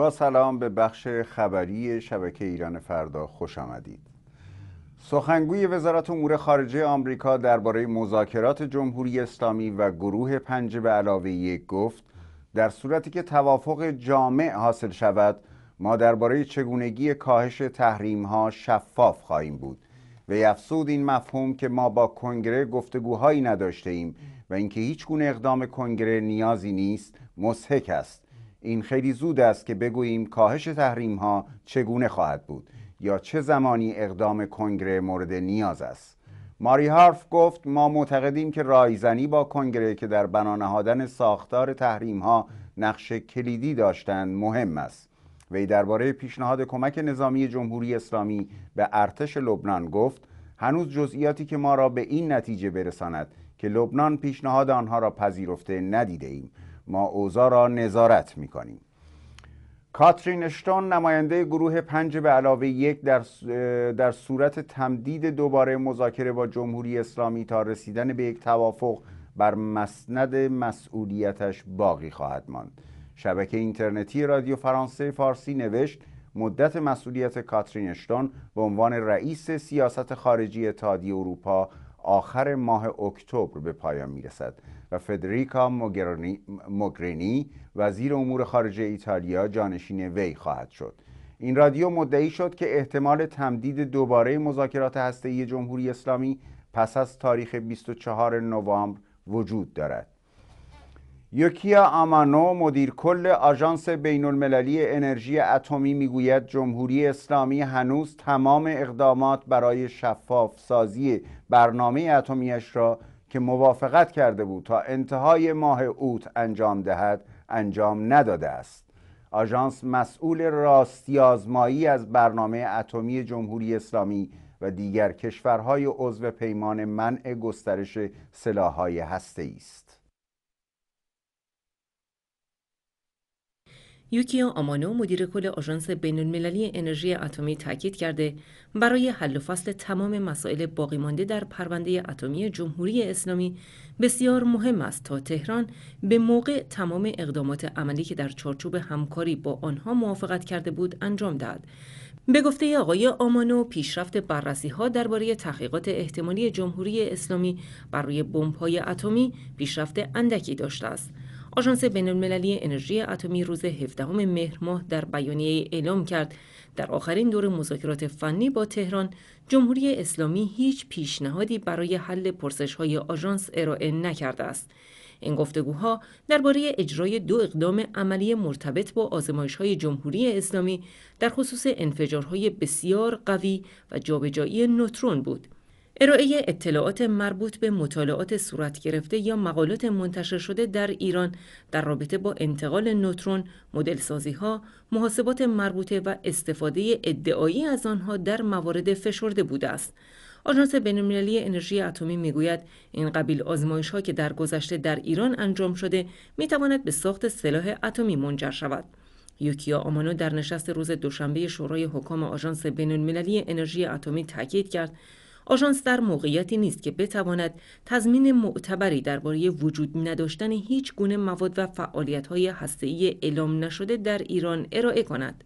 با سلام به بخش خبری شبکه ایران فردا خوش آمدید. سخنگوی وزارت امور خارجه آمریکا درباره مذاکرات جمهوری اسلامی و گروه پنج به علاوه یک گفت در صورتی که توافق جامع حاصل شود ما درباره چگونگی کاهش تحریم ها شفاف خواهیم بود و افزود این مفهوم که ما با کنگره گفتگوهایی نداشته ایم و اینکه هیچ گونه اقدام کنگره نیازی نیست مسحک است این خیلی زود است که بگوییم کاهش تحریم ها چگونه خواهد بود یا چه زمانی اقدام کنگره مورد نیاز است ماری هارف گفت ما معتقدیم که رایزنی با کنگره که در بنا ساختار تحریم ها نقش کلیدی داشتند مهم است وی درباره پیشنهاد کمک نظامی جمهوری اسلامی به ارتش لبنان گفت هنوز جزئیاتی که ما را به این نتیجه برساند که لبنان پیشنهاد آنها را پذیرفته ندیده ایم ما اوزا را نظارت میکنیم کاترین اشتون نماینده گروه پنج به علاوه یک در, در صورت تمدید دوباره مذاکره با جمهوری اسلامی تا رسیدن به یک توافق بر مسند مسئولیتش باقی خواهد ماند شبکه اینترنتی رادیو فرانسه فارسی نوشت مدت مسئولیت کاترین اشتون به عنوان رئیس سیاست خارجی اتحادیه اروپا آخر ماه اکتبر به پایان رسد، و فدریکا موگرینی وزیر امور خارجه ایتالیا جانشین وی خواهد شد این رادیو مدعی شد که احتمال تمدید دوباره مذاکرات هسته‌ای جمهوری اسلامی پس از تاریخ 24 نوامبر وجود دارد یوکیا آمانو مدیر کل آژانس بین المللی انرژی اتمی میگوید جمهوری اسلامی هنوز تمام اقدامات برای شفاف سازی برنامه اتمیش را که موافقت کرده بود تا انتهای ماه اوت انجام دهد انجام نداده است آژانس مسئول راستی از برنامه اتمی جمهوری اسلامی و دیگر کشورهای عضو پیمان منع گسترش سلاحهای هسته است یوکیو آمانو مدیر کل آژانس بین‌المللی انرژی اتمی تاکید کرده برای حل و فصل تمام مسائل باقی مانده در پرونده اتمی جمهوری اسلامی بسیار مهم است تا تهران به موقع تمام اقدامات عملی که در چارچوب همکاری با آنها موافقت کرده بود انجام دهد به گفته آقای آمانو پیشرفت بررسی ها درباره تحقیقات احتمالی جمهوری اسلامی برای بمب‌های اتمی پیشرفت اندکی داشته است آژانس بین‌المللی انرژی اتمی روز 17 مهر ماه در بیانیه اعلام کرد در آخرین دور مذاکرات فنی با تهران جمهوری اسلامی هیچ پیشنهادی برای حل پرسش‌های آژانس ارائه نکرده است این گفتگوها درباره اجرای دو اقدام عملی مرتبط با آزمایش های جمهوری اسلامی در خصوص انفجارهای بسیار قوی و جابجایی نوترون بود ارائه اطلاعات مربوط به مطالعات صورت گرفته یا مقالات منتشر شده در ایران در رابطه با انتقال نوترون، مدل سازی ها، محاسبات مربوطه و استفاده ادعایی از آنها در موارد فشرده بوده است. آژانس بینالمللی انرژی اتمی میگوید این قبیل آزمایش ها که در گذشته در ایران انجام شده می تواند به ساخت سلاح اتمی منجر شود. یوکیا آمانو در نشست روز دوشنبه شورای حکام آژانس المللی انرژی اتمی تاکید کرد آژانس در موقعیتی نیست که بتواند تضمین معتبری درباره وجود نداشتن هیچ گونه مواد و فعالیت‌های هسته‌ای اعلام نشده در ایران ارائه کند.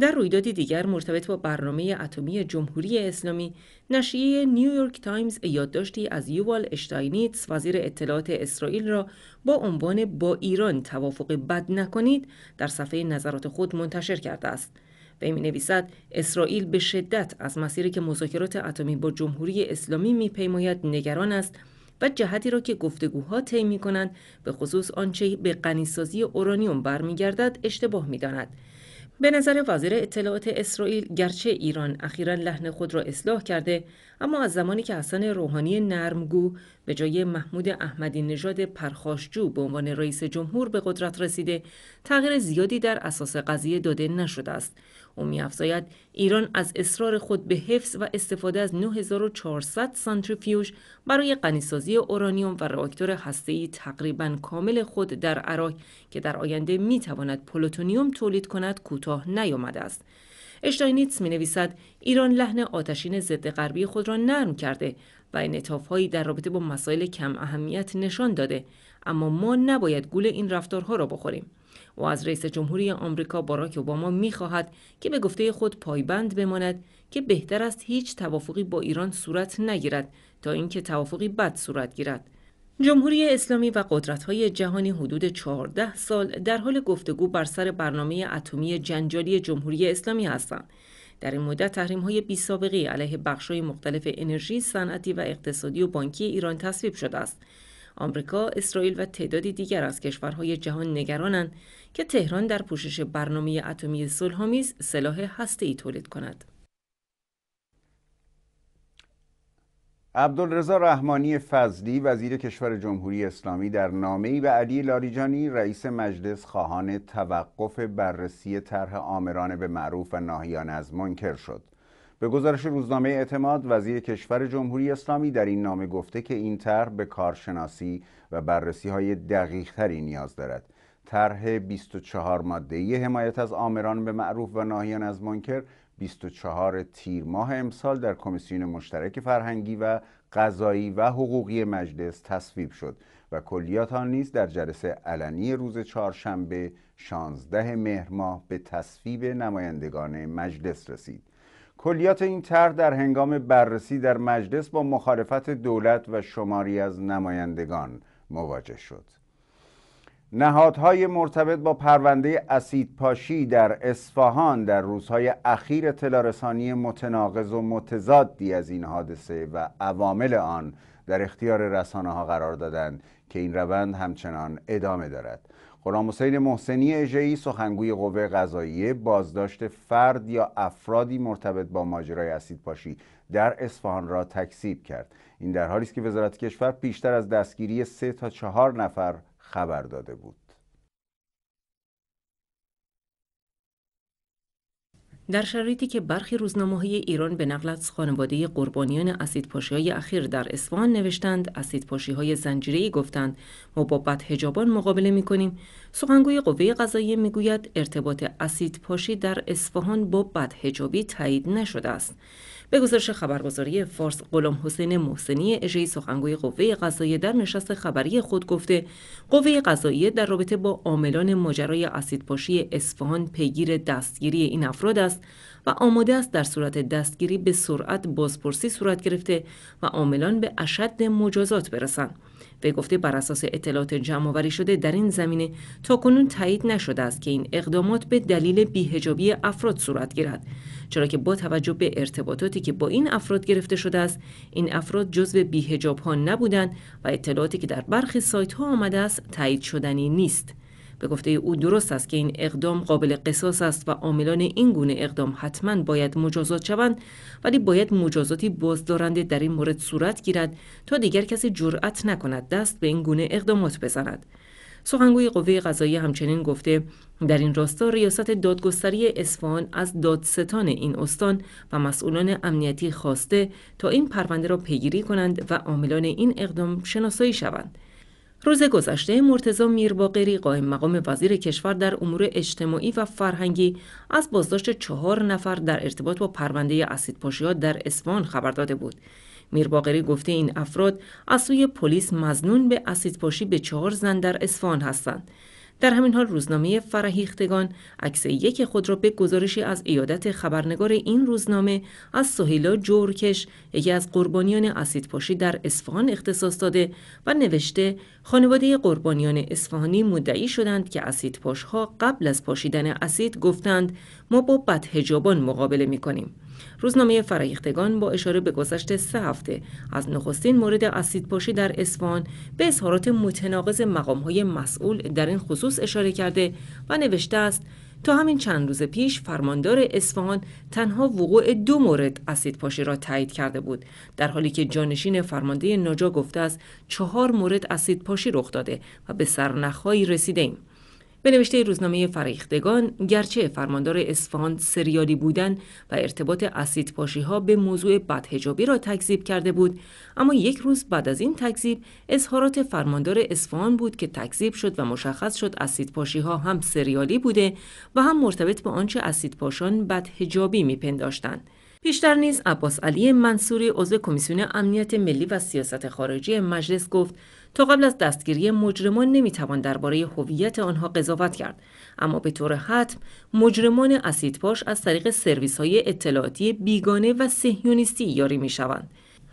در رویدادی دیگر مرتبط با برنامه اتمی جمهوری اسلامی نشریه نیویورک تایمز یادداشتی از یووال اشتاینیتس وزیر اطلاعات اسرائیل را با عنوان با ایران توافق بد نکنید در صفحه نظرات خود منتشر کرده است وی می نویسد اسرائیل به شدت از مسیری که مذاکرات اتمی با جمهوری اسلامی پیماید نگران است و جهتی را که گفتگوها طی می کنند به خصوص آنچه به غنیسازی اورانیوم برمیگردد اشتباه می داند. به نظر وزیر اطلاعات اسرائیل گرچه ایران اخیرا لحن خود را اصلاح کرده اما از زمانی که حسن روحانی نرمگو به جای محمود احمدی نژاد پرخاشجو به عنوان رئیس جمهور به قدرت رسیده تغییر زیادی در اساس قضیه داده نشده است او میافزاید ایران از اصرار خود به حفظ و استفاده از 9400 سانتریفیوژ برای غنیسازی اورانیوم و راکتور هسته‌ای تقریبا کامل خود در عراق که در آینده میتواند پلوتونیوم تولید کند کوتاه نیامده است اشتاینیتس می نویسد ایران لحن آتشین ضد غربی خود را نرم کرده و هایی در رابطه با مسائل کم اهمیت نشان داده اما ما نباید گول این رفتارها را بخوریم و از رئیس جمهوری آمریکا باراک اوباما میخواهد که به گفته خود پایبند بماند که بهتر است هیچ توافقی با ایران صورت نگیرد تا اینکه توافقی بد صورت گیرد جمهوری اسلامی و قدرت‌های جهانی حدود 14 سال در حال گفتگو بر سر برنامه اتمی جنجالی جمهوری اسلامی هستند. در این مدت بی سابقی علیه بخش‌های مختلف انرژی، صنعتی و اقتصادی و بانکی ایران تصویب شده است. آمریکا، اسرائیل و تعدادی دیگر از کشورهای جهان نگرانند که تهران در پوشش برنامه اتمی صلح‌آمیز سلاح هسته‌ای تولید کند. عبدالرضا رحمانی فضلی وزیر کشور جمهوری اسلامی در نامه‌ای به علی لاریجانی رئیس مجلس خواهان توقف بررسی طرح آمران به معروف و ناهیان از منکر شد. به گزارش روزنامه اعتماد وزیر کشور جمهوری اسلامی در این نامه گفته که این طرح به کارشناسی و بررسی های دقیق تری نیاز دارد طرح 24 مادهی حمایت از آمران به معروف و ناهیان از منکر 24 تیر ماه امسال در کمیسیون مشترک فرهنگی و قضایی و حقوقی مجلس تصویب شد و کلیات آن نیز در جلسه علنی روز چهارشنبه 16 مهر ماه به تصویب نمایندگان مجلس رسید کلیات این طرح در هنگام بررسی در مجلس با مخالفت دولت و شماری از نمایندگان مواجه شد نهادهای مرتبط با پرونده اسید پاشی در اصفهان در روزهای اخیر تلارسانی متناقض و متضادی از این حادثه و عوامل آن در اختیار رسانه ها قرار دادند که این روند همچنان ادامه دارد غلام حسین محسنی اژه‌ای سخنگوی قوه قضاییه بازداشت فرد یا افرادی مرتبط با ماجرای اسیدپاشی در اصفهان را تکذیب کرد این در حالی است که وزارت کشور بیشتر از دستگیری سه تا چهار نفر خبر داده بود در شرایطی که برخی روزنامه‌های ایران به نقل از خانواده قربانیان های اخیر در اصفهان نوشتند های زنجیری گفتند ما با بدهجابان مقابله می‌کنیم سخنگوی قوه قضاییه میگوید ارتباط اسیدپاشی در اصفهان با بدهجابی تایید نشده است به گزارش خبرگزاری فارس غلام حسین محسنی اژه سخنگوی قوه قضاییه در نشست خبری خود گفته قوه قضاییه در رابطه با عاملان ماجرای اسیدپاشی اصفهان پیگیر دستگیری این افراد است و آماده است در صورت دستگیری به سرعت بازپرسی صورت گرفته و عاملان به اشد مجازات برسند به گفته بر اساس اطلاعات جمعآوری شده در این زمینه تاکنون تایید نشده است که این اقدامات به دلیل بیهجابی افراد صورت گیرد چرا که با توجه به ارتباطاتی که با این افراد گرفته شده است این افراد جزو بیهجاب ها نبودند و اطلاعاتی که در برخی سایت ها آمده است تایید شدنی نیست به گفته او درست است که این اقدام قابل قصاص است و عاملان این گونه اقدام حتما باید مجازات شوند ولی باید مجازاتی بازدارنده در این مورد صورت گیرد تا دیگر کسی جرأت نکند دست به این گونه اقدامات بزند سخنگوی قوه قضاییه همچنین گفته در این راستا ریاست دادگستری اصفهان از دادستان این استان و مسئولان امنیتی خواسته تا این پرونده را پیگیری کنند و عاملان این اقدام شناسایی شوند روز گذشته مرتزا میرباقری قائم مقام وزیر کشور در امور اجتماعی و فرهنگی از بازداشت چهار نفر در ارتباط با پرونده اسیدپاشیها در اسفان خبر داده بود میرباقری گفته این افراد از سوی پلیس مزنون به اسیدپاشی به چهار زن در اصفهان هستند در همین حال روزنامه فرهیختگان عکس یک خود را به گزارشی از ایادت خبرنگار این روزنامه از سهیلا جورکش یکی از قربانیان اسیدپاشی در اصفهان اختصاص داده و نوشته خانواده قربانیان اصفهانی مدعی شدند که اسیدپاشها قبل از پاشیدن اسید گفتند ما با بدهجابان مقابله میکنیم روزنامه فرایختگان با اشاره به گذشت سه هفته از نخستین مورد اسیدپاشی در اسفان به اظهارات متناقض های مسئول در این خصوص اشاره کرده و نوشته است تا همین چند روز پیش فرماندار اسفان تنها وقوع دو مورد اسیدپاشی را تایید کرده بود در حالی که جانشین فرمانده ناجا گفته است چهار مورد اسیدپاشی رخ داده و به سرنخهایی رسیده ایم. به نوشته روزنامه فریختگان گرچه فرماندار اصفهان سریالی بودن و ارتباط اسید پاشی ها به موضوع بدهجابی را تکذیب کرده بود اما یک روز بعد از این تکذیب اظهارات فرماندار اصفهان بود که تکذیب شد و مشخص شد اسید پاشی ها هم سریالی بوده و هم مرتبط به آنچه اسید پاشان بدهجابی میپنداشتند پیشتر نیز عباس علی منصوری عضو کمیسیون امنیت ملی و سیاست خارجی مجلس گفت تا قبل از دستگیری مجرمان نمیتوان درباره هویت آنها قضاوت کرد اما به طور حتم مجرمان اسیدپاش از طریق سرویس های اطلاعاتی بیگانه و سهیونیستی یاری شوند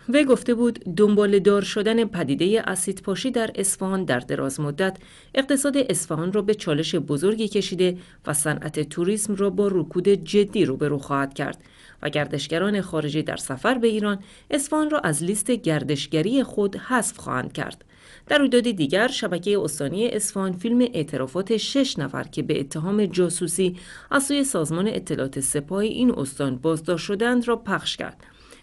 وی گفته بود دنبال دار شدن پدیده اسیدپاشی در اصفهان در دراز مدت اقتصاد اصفهان را به چالش بزرگی کشیده و صنعت توریسم را با رکود جدی روبرو خواهد کرد و گردشگران خارجی در سفر به ایران اصفهان را از لیست گردشگری خود حذف خواهند کرد در رویداد دیگر شبکه استانی اصفهان فیلم اعترافات شش نفر که به اتهام جاسوسی از سوی سازمان اطلاعات سپاه این استان بازداشت شدند را پخش کرد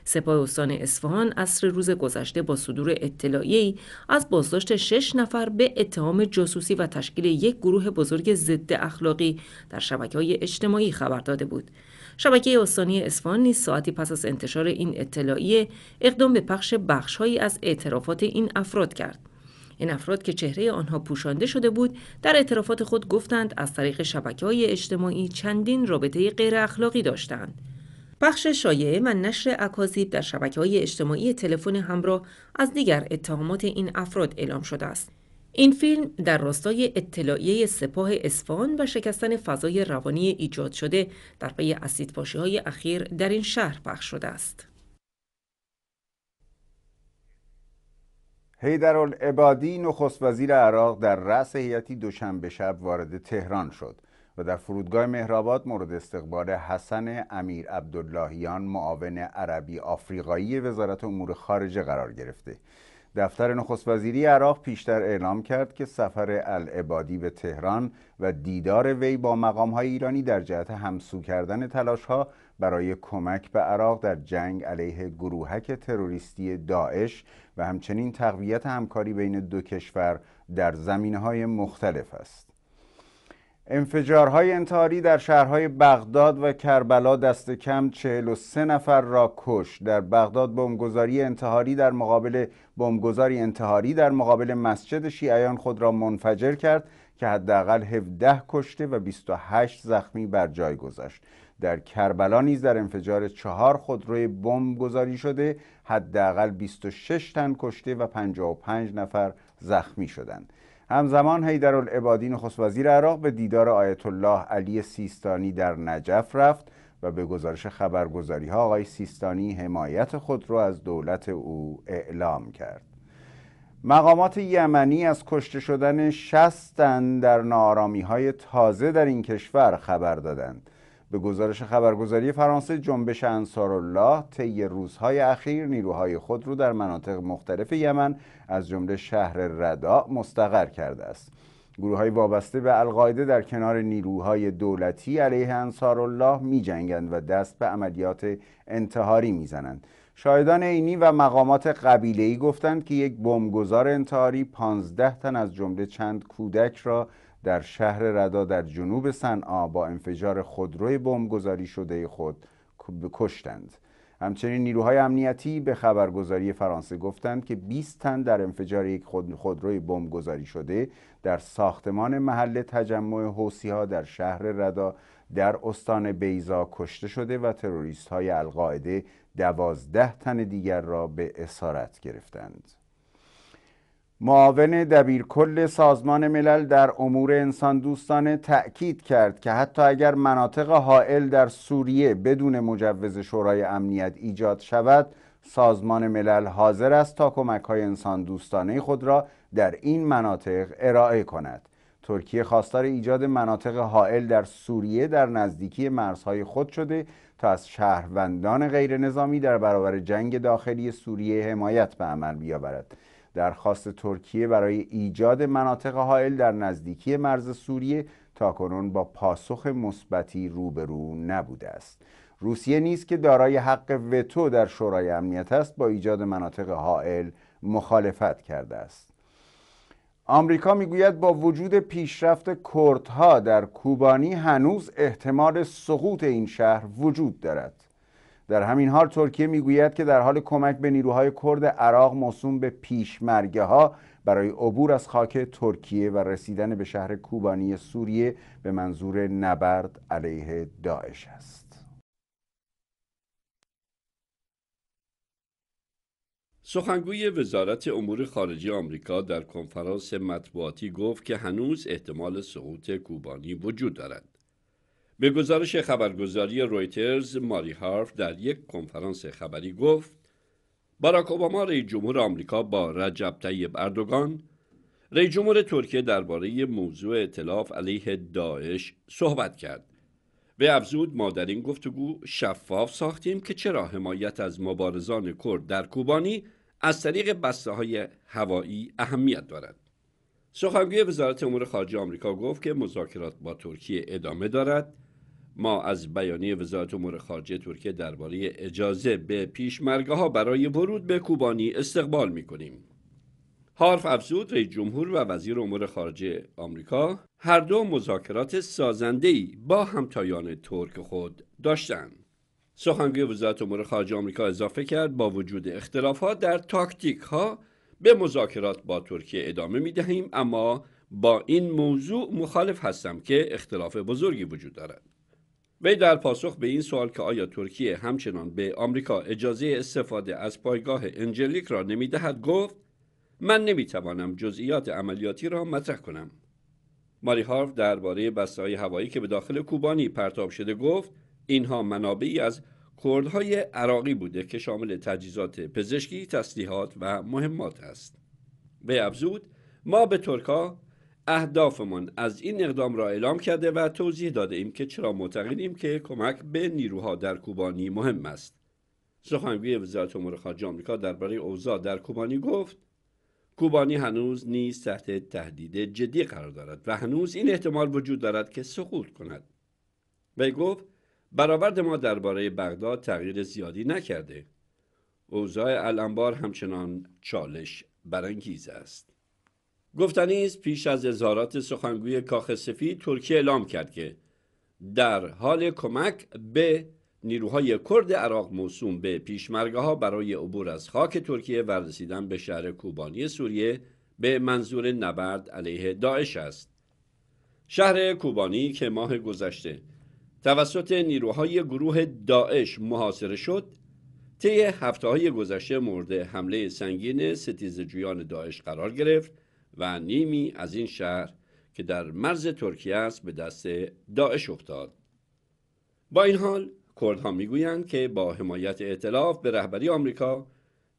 سپاه استان اصفهان اصر روز گذشته با صدور اطلاعی از بازداشت شش نفر به اتهام جاسوسی و تشکیل یک گروه بزرگ ضد اخلاقی در شبکه های اجتماعی خبر داده بود. شبکه استانی اصفهان نیز ساعتی پس از انتشار این اطلاعیه اقدام به پخش بخشهایی از اعترافات این افراد کرد. این افراد که چهره آنها پوشانده شده بود در اعترافات خود گفتند از طریق شبکه های اجتماعی چندین رابطه غیر اخلاقی داشتند بخش شایعه و نشر اکاذیب در شبکه های اجتماعی تلفن همراه از دیگر اتهامات این افراد اعلام شده است این فیلم در راستای اطلاعیه سپاه اسفان و شکستن فضای روانی ایجاد شده در پی اسیدپاشی های اخیر در این شهر پخش شده است. حیدرالعبادی نخست وزیر عراق در رأس هیئتی دوشنبه شب وارد تهران شد و در فرودگاه مهرآباد مورد استقبال حسن امیر عبداللهیان معاون عربی آفریقایی وزارت امور خارجه قرار گرفته دفتر نخست وزیری عراق پیشتر اعلام کرد که سفر العبادی به تهران و دیدار وی با مقام های ایرانی در جهت همسو کردن تلاش ها برای کمک به عراق در جنگ علیه گروهک تروریستی داعش و همچنین تقویت همکاری بین دو کشور در زمینه های مختلف است انفجارهای انتحاری در شهرهای بغداد و کربلا دست کم 43 نفر را کش در بغداد بمبگذاری انتحاری در مقابل بمبگذاری انتحاری در مقابل مسجد شیعیان خود را منفجر کرد که حداقل 17 کشته و 28 زخمی بر جای گذاشت در کربلا نیز در انفجار چهار خودروی بمب گذاری شده حداقل 26 تن کشته و 55 نفر زخمی شدند همزمان العبادی نخست وزیر عراق به دیدار آیت الله علی سیستانی در نجف رفت و به گزارش خبرگزاری ها آقای سیستانی حمایت خود را از دولت او اعلام کرد مقامات یمنی از کشته شدن 60 تن در نارامی های تازه در این کشور خبر دادند به گزارش خبرگزاری فرانسه جنبش انصارالله طی روزهای اخیر نیروهای خود رو در مناطق مختلف یمن از جمله شهر ردا مستقر کرده است گروه های وابسته به القاعده در کنار نیروهای دولتی علیه انصارالله می جنگند و دست به عملیات انتحاری میزنند. شاهدان عینی و مقامات قبیله‌ای گفتند که یک بمبگذار انتحاری 15 تن از جمله چند کودک را در شهر ردا در جنوب صنعا با انفجار خودروی بمبگذاری شده خود کشتند همچنین نیروهای امنیتی به خبرگزاری فرانسه گفتند که 20 تن در انفجار یک خودروی بمبگذاری شده در ساختمان محل تجمع ها در شهر ردا در استان بیزا کشته شده و تروریست های القاعده دوازده تن دیگر را به اسارت گرفتند. معاون دبیرکل سازمان ملل در امور انسان دوستانه تأکید کرد که حتی اگر مناطق حائل در سوریه بدون مجوز شورای امنیت ایجاد شود سازمان ملل حاضر است تا کمک های انسان دوستانه خود را در این مناطق ارائه کند ترکیه خواستار ایجاد مناطق حائل در سوریه در نزدیکی مرزهای خود شده تا از شهروندان غیر نظامی در برابر جنگ داخلی سوریه حمایت به عمل بیاورد درخواست ترکیه برای ایجاد مناطق حائل در نزدیکی مرز سوریه تاکنون با پاسخ مثبتی روبرو نبوده است روسیه نیز که دارای حق وتو در شورای امنیت است با ایجاد مناطق حائل مخالفت کرده است آمریکا میگوید با وجود پیشرفت کردها در کوبانی هنوز احتمال سقوط این شهر وجود دارد در همین حال ترکیه میگوید که در حال کمک به نیروهای کرد عراق موسوم به پیشمرگه ها برای عبور از خاک ترکیه و رسیدن به شهر کوبانی سوریه به منظور نبرد علیه داعش است. سخنگوی وزارت امور خارجه آمریکا در کنفرانس مطبوعاتی گفت که هنوز احتمال سقوط کوبانی وجود دارد به گزارش خبرگزاری رویترز ماری هارف در یک کنفرانس خبری گفت باراک اوباما رئیس جمهور آمریکا با رجب طیب اردوگان رئیس جمهور ترکیه درباره موضوع اطلاف علیه داعش صحبت کرد به افزود ما در این گفتگو شفاف ساختیم که چرا حمایت از مبارزان کرد در کوبانی از طریق بسته های هوایی اهمیت دارد سخنگوی وزارت امور خارجه آمریکا گفت که مذاکرات با ترکیه ادامه دارد ما از بیانیه وزارت امور خارجه ترکیه درباره اجازه به پیشمرگه ها برای ورود به کوبانی استقبال می کنیم. هارف افزود رئیس جمهور و وزیر امور خارجه آمریکا هر دو مذاکرات سازنده‌ای با همتایان ترک خود داشتند. سخنگوی وزارت امور خارجه آمریکا اضافه کرد با وجود اختلافات در تاکتیک ها به مذاکرات با ترکیه ادامه می دهیم اما با این موضوع مخالف هستم که اختلاف بزرگی وجود دارد. وی در پاسخ به این سوال که آیا ترکیه همچنان به آمریکا اجازه استفاده از پایگاه انجلیک را نمیدهد گفت من نمیتوانم جزئیات عملیاتی را مطرح کنم ماری هارف درباره بستههای هوایی که به داخل کوبانی پرتاب شده گفت اینها منابعی از کردهای عراقی بوده که شامل تجهیزات پزشکی، تسلیحات و مهمات است. به افزود ما به ترکا اهدافمان از این اقدام را اعلام کرده و توضیح داده ایم که چرا معتقدیم که کمک به نیروها در کوبانی مهم است. سخنگوی وزارت امور خارجه آمریکا درباره اوضاع در کوبانی گفت کوبانی هنوز نیز تحت تهدید جدی قرار دارد و هنوز این احتمال وجود دارد که سقوط کند. وی گفت برآورد ما درباره بغداد تغییر زیادی نکرده. اوضاع الانبار همچنان چالش برانگیز است. گفتنی است پیش از اظهارات سخنگوی کاخ سفید ترکیه اعلام کرد که در حال کمک به نیروهای کرد عراق موسوم به پیشمرگه ها برای عبور از خاک ترکیه و رسیدن به شهر کوبانی سوریه به منظور نبرد علیه داعش است شهر کوبانی که ماه گذشته توسط نیروهای گروه داعش محاصره شد طی هفته های گذشته مورد حمله سنگین جویان داعش قرار گرفت و نیمی از این شهر که در مرز ترکیه است به دست داعش افتاد با این حال کردها میگویند که با حمایت اعتلاف به رهبری آمریکا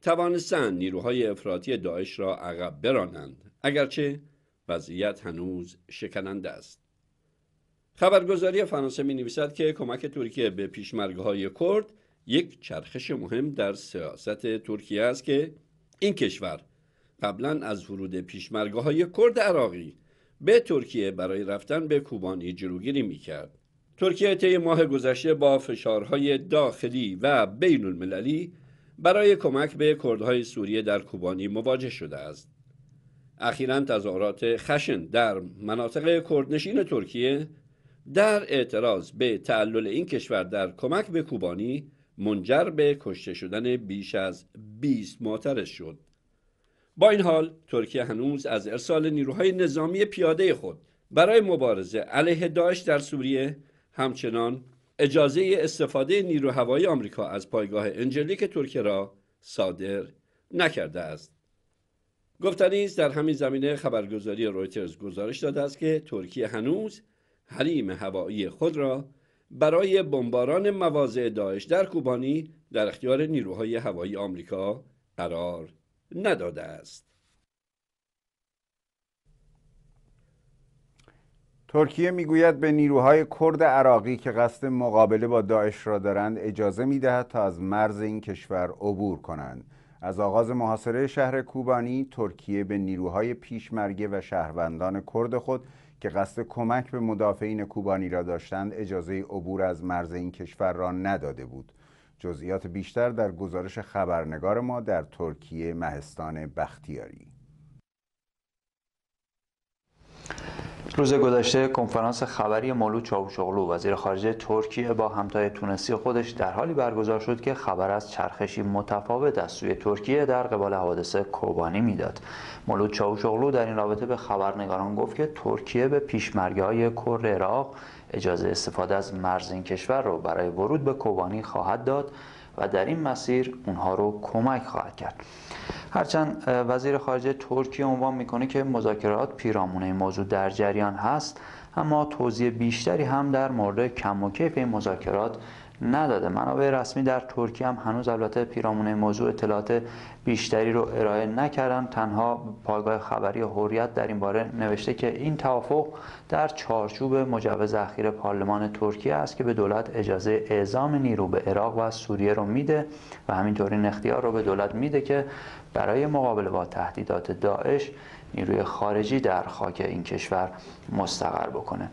توانستند نیروهای افراطی داعش را عقب برانند اگرچه وضعیت هنوز شکننده است خبرگزاری فرانسه می نویسد که کمک ترکیه به های کرد یک چرخش مهم در سیاست ترکیه است که این کشور قبلا از ورود پیشمرگه های کرد عراقی به ترکیه برای رفتن به کوبانی جلوگیری میکرد. ترکیه طی ماه گذشته با فشارهای داخلی و بین المللی برای کمک به کردهای سوریه در کوبانی مواجه شده است. اخیرا تظاهرات خشن در مناطق کردنشین ترکیه در اعتراض به تعلل این کشور در کمک به کوبانی منجر به کشته شدن بیش از 20 ماترش شد. با این حال ترکیه هنوز از ارسال نیروهای نظامی پیاده خود برای مبارزه علیه داعش در سوریه همچنان اجازه استفاده نیرو هوایی آمریکا از پایگاه انجلیک ترکیه را صادر نکرده است گفتنی است در همین زمینه خبرگزاری رویترز گزارش داده است که ترکیه هنوز حریم هوایی خود را برای بمباران مواضع داعش در کوبانی در اختیار نیروهای هوایی آمریکا قرار نداده است ترکیه میگوید به نیروهای کرد عراقی که قصد مقابله با داعش را دارند اجازه میدهد تا از مرز این کشور عبور کنند از آغاز محاصره شهر کوبانی ترکیه به نیروهای پیشمرگه و شهروندان کرد خود که قصد کمک به مدافعین کوبانی را داشتند اجازه عبور از مرز این کشور را نداده بود جزئیات بیشتر در گزارش خبرنگار ما در ترکیه مهستان بختیاری روز گذشته کنفرانس خبری مولود چاوشوغلو وزیر خارجه ترکیه با همتای تونسی خودش در حالی برگزار شد که خبر از چرخشی متفاوت از سوی ترکیه در قبال حوادث کوبانی میداد مولود چاوشوغلو در این رابطه به خبرنگاران گفت که ترکیه به پیشمرگه های کر عراق اجازه استفاده از مرز این کشور رو برای ورود به کوبانی خواهد داد و در این مسیر اونها رو کمک خواهد کرد هرچند وزیر خارجه ترکیه عنوان میکنه که مذاکرات پیرامون این موضوع در جریان هست اما توضیح بیشتری هم در مورد کم و کیف این مذاکرات نداده منابع رسمی در ترکیه هم هنوز البته پیرامون موضوع اطلاعات بیشتری رو ارائه نکردن تنها پایگاه خبری حریت در این باره نوشته که این توافق در چارچوب مجوز اخیر پارلمان ترکیه است که به دولت اجازه اعزام نیرو به عراق و سوریه رو میده و همینطور این اختیار رو به دولت میده که برای مقابله با تهدیدات داعش نیروی خارجی در خاک این کشور مستقر بکنه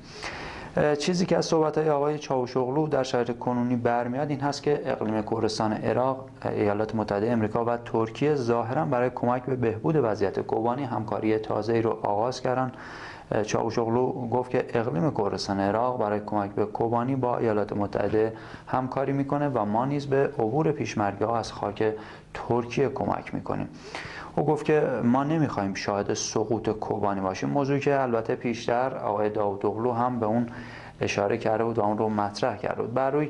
چیزی که از صحبت های آقای چاوشوغلو در شرایط کنونی برمیاد این هست که اقلیم کردستان عراق ایالات متحده امریکا و ترکیه ظاهرا برای کمک به بهبود وضعیت کوبانی همکاری تازه رو آغاز کردن چاوشوغلو گفت که اقلیم کردستان عراق برای کمک به کوبانی با ایالات متحده همکاری میکنه و ما نیز به عبور پیشمرگه ها از خاک ترکیه کمک میکنیم او گفت که ما نمیخوایم شاهد سقوط کوبانی باشیم موضوعی که البته پیشتر آقای اغلو هم به اون اشاره کرده بود و اون رو مطرح کرده بود بر روی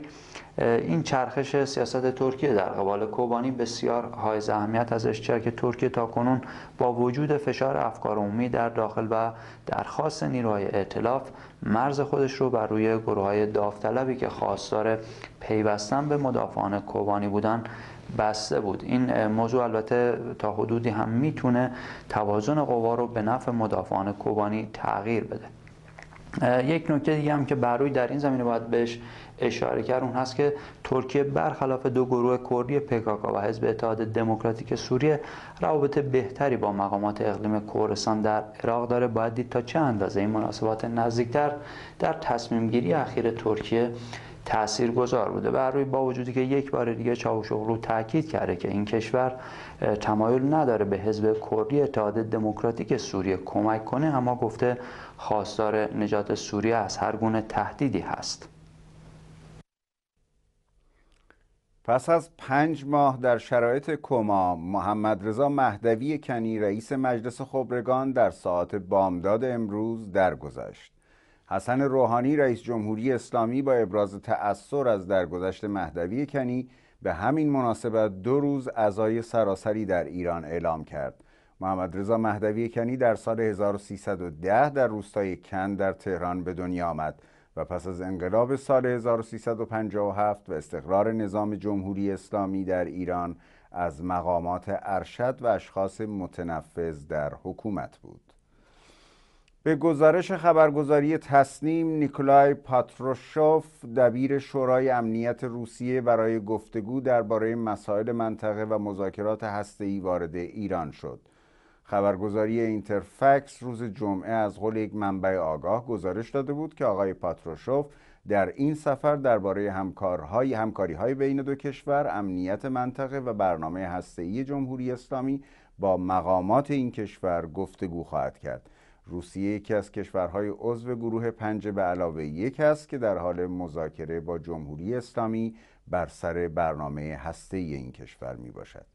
این چرخش سیاست ترکیه در قبال کوبانی بسیار های اهمیت ازش چرا که ترکیه تا کنون با وجود فشار افکار عمومی در داخل و درخواست نیروهای ائتلاف مرز خودش رو بر روی گروه های داوطلبی که خواستار پیوستن به مدافعان کوبانی بودن بسته بود این موضوع البته تا حدودی هم میتونه توازن قوا رو به نفع مدافعان کوبانی تغییر بده یک نکته دیگه هم که بروی در این زمینه باید بهش اشاره کرد اون هست که ترکیه برخلاف دو گروه کردی پکاکا و حزب اتحاد دموکراتیک سوریه روابط بهتری با مقامات اقلیم کردستان در عراق داره باید دید تا چه اندازه این مناسبات نزدیکتر در تصمیم گیری اخیر ترکیه تأثیر گذار بوده بر روی با وجودی که یک بار دیگه چاوشوغلو تاکید کرده که این کشور تمایل نداره به حزب کردی اتحاد دموکراتیک سوریه کمک کنه اما گفته خواستار نجات سوریه از هر گونه تهدیدی هست پس از پنج ماه در شرایط کما محمد رضا مهدوی کنی رئیس مجلس خبرگان در ساعت بامداد امروز درگذشت حسن روحانی رئیس جمهوری اسلامی با ابراز تأثر از درگذشت مهدوی کنی به همین مناسبت دو روز عزای سراسری در ایران اعلام کرد محمد رضا مهدوی کنی در سال 1310 در روستای کند در تهران به دنیا آمد و پس از انقلاب سال 1357 و استقرار نظام جمهوری اسلامی در ایران از مقامات ارشد و اشخاص متنفذ در حکومت بود به گزارش خبرگزاری تصنیم نیکولای پاتروشوف دبیر شورای امنیت روسیه برای گفتگو درباره مسائل منطقه و مذاکرات هسته‌ای وارد ایران شد. خبرگزاری اینترفکس روز جمعه از قول یک منبع آگاه گزارش داده بود که آقای پاتروشوف در این سفر درباره همکارهای همکاری های بین دو کشور، امنیت منطقه و برنامه هسته‌ای جمهوری اسلامی با مقامات این کشور گفتگو خواهد کرد. روسیه یکی از کشورهای عضو گروه پنج به علاوه یک است که در حال مذاکره با جمهوری اسلامی بر سر برنامه هسته این کشور می باشد.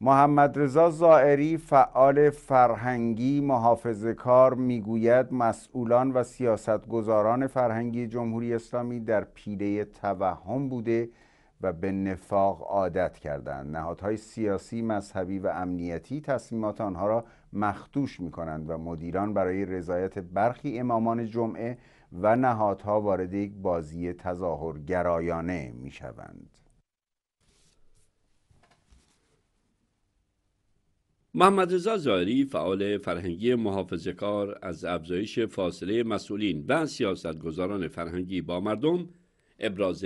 محمد رضا زائری فعال فرهنگی محافظ کار میگوید مسئولان و سیاستگزاران فرهنگی جمهوری اسلامی در پیله توهم بوده و به نفاق عادت کردند نهادهای سیاسی مذهبی و امنیتی تصمیمات آنها را مختوش می کنند و مدیران برای رضایت برخی امامان جمعه و نهادها وارد یک بازی تظاهرگرایانه می شوند. محمد رضا فعال فرهنگی محافظه کار از افزایش فاصله مسئولین و سیاستگزاران فرهنگی با مردم ابراز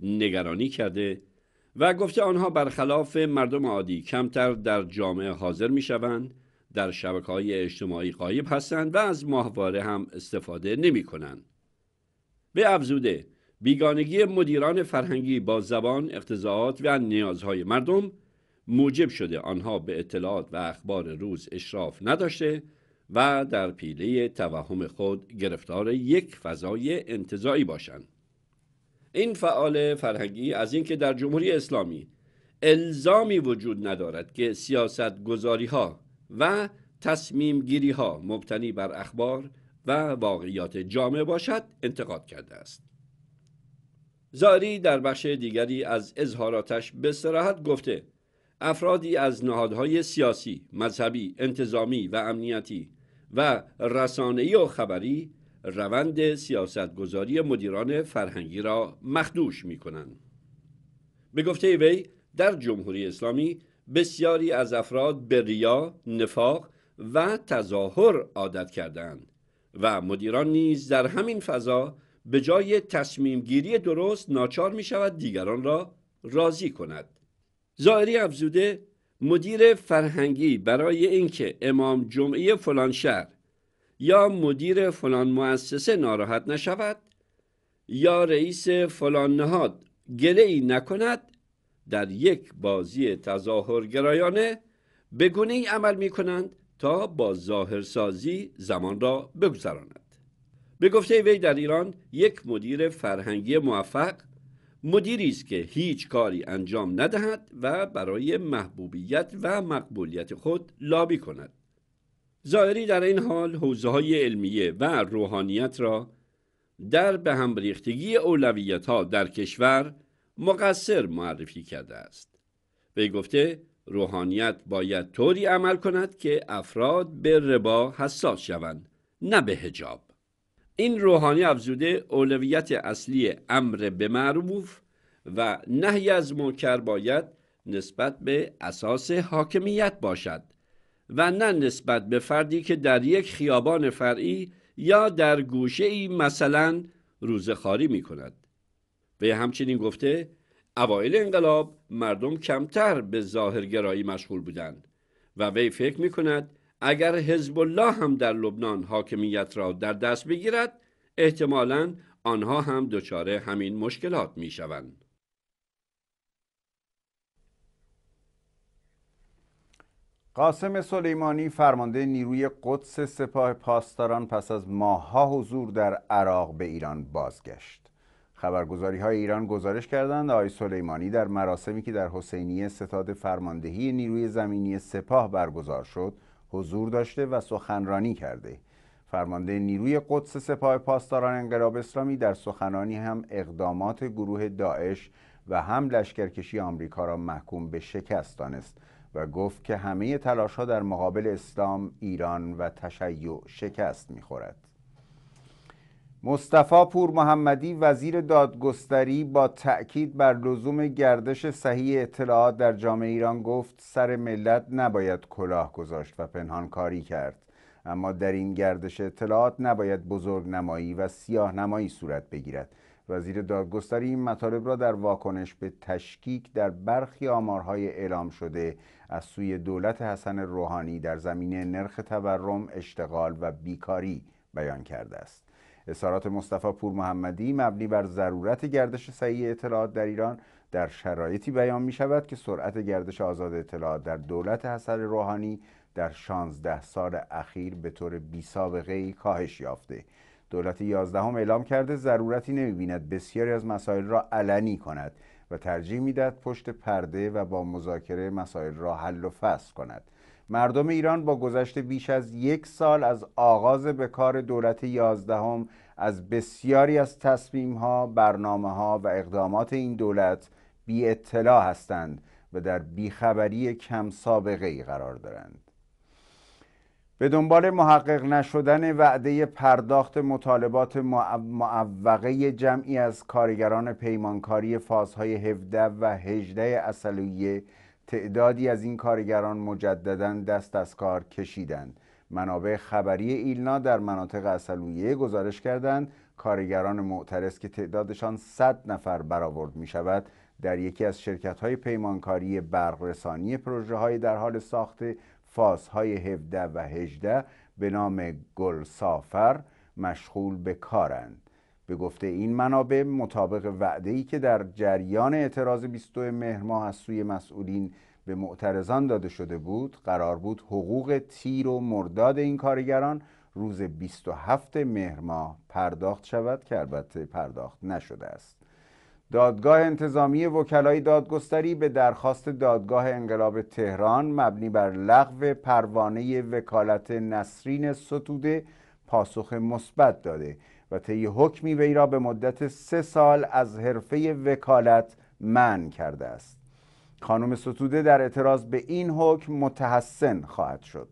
نگرانی کرده و گفته آنها برخلاف مردم عادی کمتر در جامعه حاضر می شوند در شبکه های اجتماعی قایب هستند و از ماهواره هم استفاده نمی کنند. به افزوده، بیگانگی مدیران فرهنگی با زبان، اقتضاعات و نیازهای مردم موجب شده آنها به اطلاعات و اخبار روز اشراف نداشته و در پیله توهم خود گرفتار یک فضای انتظایی باشند. این فعال فرهنگی از اینکه در جمهوری اسلامی الزامی وجود ندارد که سیاست گذاری ها و تصمیم گیری ها مبتنی بر اخبار و واقعیات جامعه باشد انتقاد کرده است زاری در بخش دیگری از اظهاراتش به صراحت گفته افرادی از نهادهای سیاسی، مذهبی، انتظامی و امنیتی و رسانه‌ای و خبری روند سیاستگذاری مدیران فرهنگی را مخدوش می کنند. به گفته وی در جمهوری اسلامی بسیاری از افراد به ریا، نفاق و تظاهر عادت کردند و مدیران نیز در همین فضا به جای تصمیم گیری درست ناچار می شود دیگران را راضی کند. زائری افزوده مدیر فرهنگی برای اینکه امام جمعه فلان شهر یا مدیر فلان مؤسسه ناراحت نشود یا رئیس فلان نهاد گله ای نکند در یک بازی تظاهرگرایانه به گونه ای عمل می کنند تا با ظاهرسازی زمان را بگذراند به گفته وی در ایران یک مدیر فرهنگی موفق مدیری است که هیچ کاری انجام ندهد و برای محبوبیت و مقبولیت خود لابی کند ظاهری در این حال حوزه های علمیه و روحانیت را در به هم ریختگی اولویت ها در کشور مقصر معرفی کرده است وی گفته روحانیت باید طوری عمل کند که افراد به ربا حساس شوند نه به هجاب این روحانی افزوده اولویت اصلی امر به معروف و نهی از منکر باید نسبت به اساس حاکمیت باشد و نه نسبت به فردی که در یک خیابان فرعی یا در گوشه ای مثلا روزخاری می کند. وی همچنین گفته اوایل انقلاب مردم کمتر به ظاهرگرایی مشغول بودند و وی فکر می کند اگر حزب الله هم در لبنان حاکمیت را در دست بگیرد احتمالا آنها هم دچار همین مشکلات می شوند. قاسم سلیمانی فرمانده نیروی قدس سپاه پاسداران پس از ماهها حضور در عراق به ایران بازگشت خبرگزاری های ایران گزارش کردند آقای سلیمانی در مراسمی که در حسینیه ستاد فرماندهی نیروی زمینی سپاه برگزار شد حضور داشته و سخنرانی کرده فرمانده نیروی قدس سپاه پاسداران انقلاب اسلامی در سخنانی هم اقدامات گروه داعش و هم لشکرکشی آمریکا را محکوم به شکست دانست و گفت که همه ها در مقابل اسلام، ایران و تشیع شکست میخورد. مصطفی پور محمدی وزیر دادگستری با تأکید بر لزوم گردش صحیح اطلاعات در جامعه ایران گفت سر ملت نباید کلاه گذاشت و پنهانکاری کرد اما در این گردش اطلاعات نباید بزرگ نمایی و سیاه نمایی صورت بگیرد وزیر دادگستری این مطالب را در واکنش به تشکیک در برخی آمارهای اعلام شده از سوی دولت حسن روحانی در زمینه نرخ تورم اشتغال و بیکاری بیان کرده است اظهارات مصطفی پور محمدی مبنی بر ضرورت گردش صحیح اطلاعات در ایران در شرایطی بیان می شود که سرعت گردش آزاد اطلاعات در دولت حسن روحانی در 16 سال اخیر به طور بی سابقه ای کاهش یافته دولت یازدهم اعلام کرده ضرورتی نمی بیند بسیاری از مسائل را علنی کند و ترجیح میدهد پشت پرده و با مذاکره مسائل را حل و فصل کند مردم ایران با گذشت بیش از یک سال از آغاز به کار دولت یازدهم از بسیاری از تصمیم ها، برنامه ها و اقدامات این دولت بی اطلاع هستند و در بیخبری کم سابقه ای قرار دارند. به دنبال محقق نشدن وعده پرداخت مطالبات معوقه جمعی از کارگران پیمانکاری فازهای 17 و 18 اصلویه تعدادی از این کارگران مجددا دست از کار کشیدند منابع خبری ایلنا در مناطق اصلویه گزارش کردند کارگران معترض که تعدادشان 100 نفر برآورد می شود در یکی از شرکت های پیمانکاری برقرسانی پروژه های در حال ساخت های 17 و 18 به نام گلسافر مشغول به کارند به گفته این منابع مطابق وعده‌ای که در جریان اعتراض 22 مهر ماه از سوی مسئولین به معترضان داده شده بود قرار بود حقوق تیر و مرداد این کارگران روز 27 مهر ماه پرداخت شود که البته پرداخت نشده است دادگاه انتظامی وکلای دادگستری به درخواست دادگاه انقلاب تهران مبنی بر لغو پروانه وکالت نسرین ستوده پاسخ مثبت داده طی حکمی وی را به مدت سه سال از حرفه وکالت من کرده است خانم ستوده در اعتراض به این حکم متحسن خواهد شد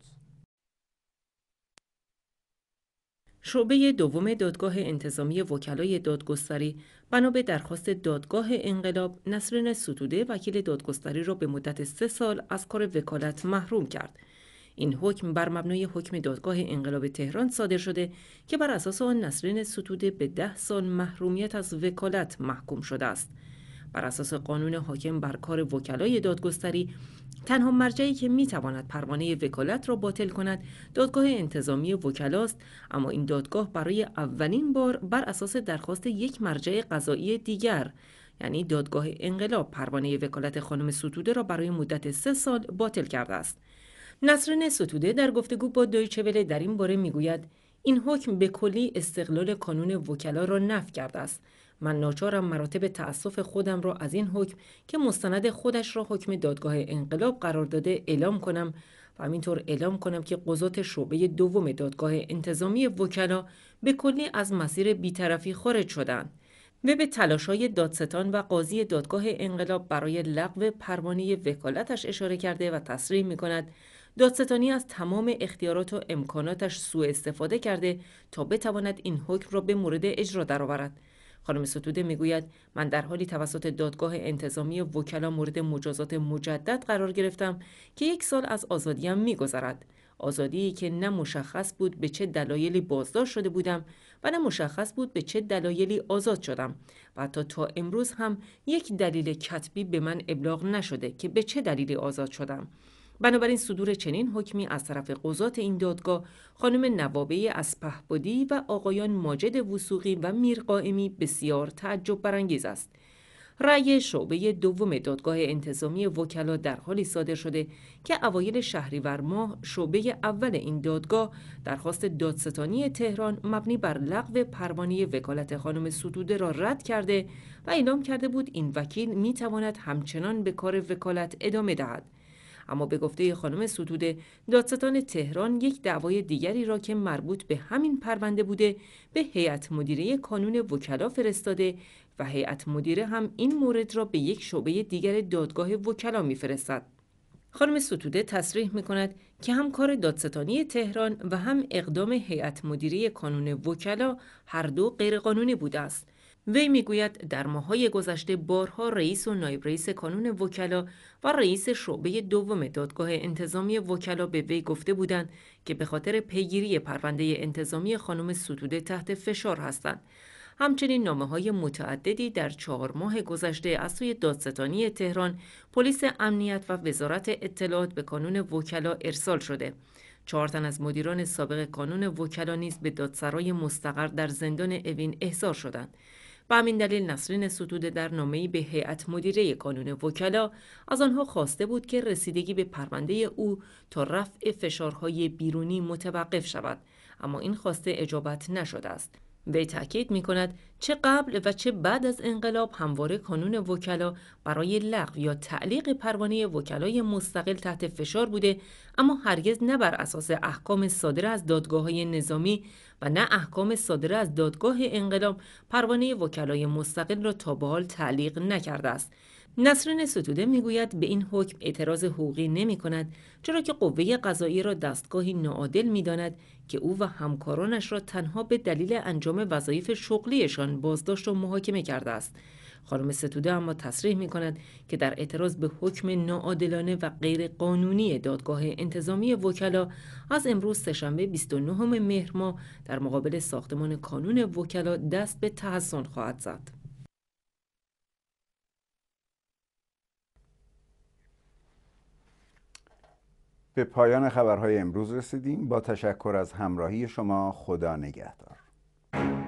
شعبه دوم دادگاه انتظامی وکلای دادگستری بنا به درخواست دادگاه انقلاب نسرین ستوده وکیل دادگستری را به مدت سه سال از کار وکالت محروم کرد این حکم بر مبنای حکم دادگاه انقلاب تهران صادر شده که بر اساس آن نسرین ستوده به ده سال محرومیت از وکالت محکوم شده است بر اساس قانون حاکم بر کار وکلای دادگستری تنها مرجعی که می تواند پروانه وکالت را باطل کند دادگاه انتظامی وکلاست اما این دادگاه برای اولین بار بر اساس درخواست یک مرجع قضایی دیگر یعنی دادگاه انقلاب پروانه وکالت خانم ستوده را برای مدت سه سال باطل کرده است نصرن ستوده در گفتگو با دویچه وله در این باره میگوید این حکم به کلی استقلال کانون وکلا را نف کرده است من ناچارم مراتب تاسف خودم را از این حکم که مستند خودش را حکم دادگاه انقلاب قرار داده اعلام کنم و همینطور اعلام کنم که قضات شعبه دوم دادگاه انتظامی وکلا به کلی از مسیر بیطرفی خارج شدند و به تلاشای دادستان و قاضی دادگاه انقلاب برای لغو پروانه وکالتش اشاره کرده و تصریح می کند دادستانی از تمام اختیارات و امکاناتش سوء استفاده کرده تا بتواند این حکم را به مورد اجرا درآورد خانم ستوده میگوید من در حالی توسط دادگاه انتظامی وکلا مورد مجازات مجدد قرار گرفتم که یک سال از آزادیم میگذرد آزادی که نه مشخص بود به چه دلایلی بازداشت شده بودم و نه مشخص بود به چه دلایلی آزاد شدم و حتی تا امروز هم یک دلیل کتبی به من ابلاغ نشده که به چه دلیلی آزاد شدم بنابراین صدور چنین حکمی از طرف قضات این دادگاه خانم نوابه اسپهبادی و آقایان ماجد وسوقی و میر قائمی بسیار تعجب برانگیز است رأی شعبه دوم دادگاه انتظامی وکلا در حالی صادر شده که اوایل شهریور ماه شعبه اول این دادگاه درخواست دادستانی تهران مبنی بر لغو پروانه وکالت خانم ستوده را رد کرده و اعلام کرده بود این وکیل می تواند همچنان به کار وکالت ادامه دهد اما به گفته خانم ستوده دادستان تهران یک دعوای دیگری را که مربوط به همین پرونده بوده به هیئت مدیره کانون وکلا فرستاده و هیئت مدیره هم این مورد را به یک شعبه دیگر دادگاه وکلا میفرستد خانم ستوده تصریح می کند که هم کار دادستانی تهران و هم اقدام هیئت مدیری کانون وکلا هر دو غیرقانونی بوده است وی میگوید در ماهای گذشته بارها رئیس و نایب رئیس کانون وکلا و رئیس شعبه دوم دادگاه انتظامی وکلا به وی گفته بودند که به خاطر پیگیری پرونده انتظامی خانم ستوده تحت فشار هستند همچنین نامه های متعددی در چهار ماه گذشته از سوی دادستانی تهران، پلیس امنیت و وزارت اطلاعات به کانون وکلا ارسال شده. چهار تن از مدیران سابق کانون وکلا نیز به دادسرای مستقر در زندان اوین احضار شدند. و همین دلیل نسرین ستوده در نامه‌ای به هیئت مدیره کانون وکلا از آنها خواسته بود که رسیدگی به پرونده او تا رفع فشارهای بیرونی متوقف شود اما این خواسته اجابت نشده است وی تاکید می کند چه قبل و چه بعد از انقلاب همواره کانون وکلا برای لغو یا تعلیق پروانه وکلای مستقل تحت فشار بوده اما هرگز نه بر اساس احکام صادره از دادگاه های نظامی و نه احکام صادره از دادگاه انقلاب پروانه وکلای مستقل را تا به حال تعلیق نکرده است نسرین ستوده میگوید به این حکم اعتراض حقوقی نمی کند چرا که قوه قضایی را دستگاهی ناعادل می داند که او و همکارانش را تنها به دلیل انجام وظایف شغلیشان بازداشت و محاکمه کرده است. خانم ستوده اما تصریح می کند که در اعتراض به حکم ناعادلانه و غیرقانونی دادگاه انتظامی وکلا از امروز سهشنبه 29 مهر ما در مقابل ساختمان کانون وکلا دست به تحسن خواهد زد. به پایان خبرهای امروز رسیدیم با تشکر از همراهی شما خدا نگهدار